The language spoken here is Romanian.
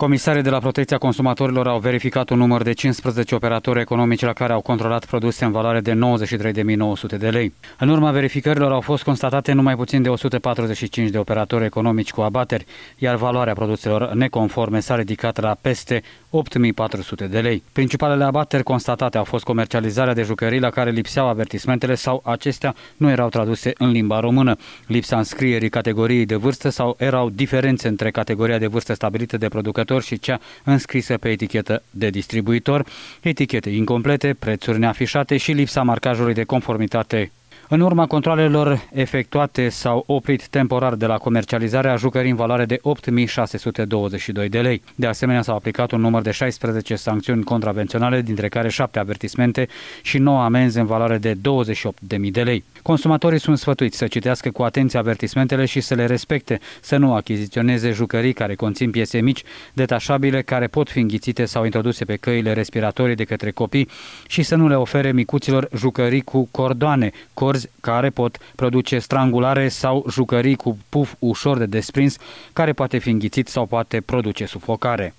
Comisarii de la Protecția Consumatorilor au verificat un număr de 15 operatori economici la care au controlat produse în valoare de 93.900 de lei. În urma verificărilor au fost constatate numai puțin de 145 de operatori economici cu abateri, iar valoarea produselor neconforme s-a ridicat la peste 8.400 de lei. Principalele abateri constatate au fost comercializarea de jucării la care lipseau avertismentele sau acestea nu erau traduse în limba română, lipsa înscrierii categoriei de vârstă sau erau diferențe între categoria de vârstă stabilită de producător producător și cea înscrisă pe etichetă de distribuitor, etichete incomplete, prețuri neafișate și lipsa marcajului de conformitate în urma controlelor efectuate s-au oprit temporar de la comercializarea jucării în valoare de 8.622 de lei. De asemenea, s-au aplicat un număr de 16 sancțiuni contravenționale, dintre care 7 avertismente și 9 amenzi în valoare de 28.000 de lei. Consumatorii sunt sfătuiți să citească cu atenție avertismentele și să le respecte, să nu achiziționeze jucării care conțin piese mici, detașabile, care pot fi înghițite sau introduse pe căile respiratorii de către copii și să nu le ofere micuților jucării cu cordoane, corzi verzi care pot produce strangulare sau jucării cu puf ușor de desprins care poate fi înghițit sau poate produce sufocare.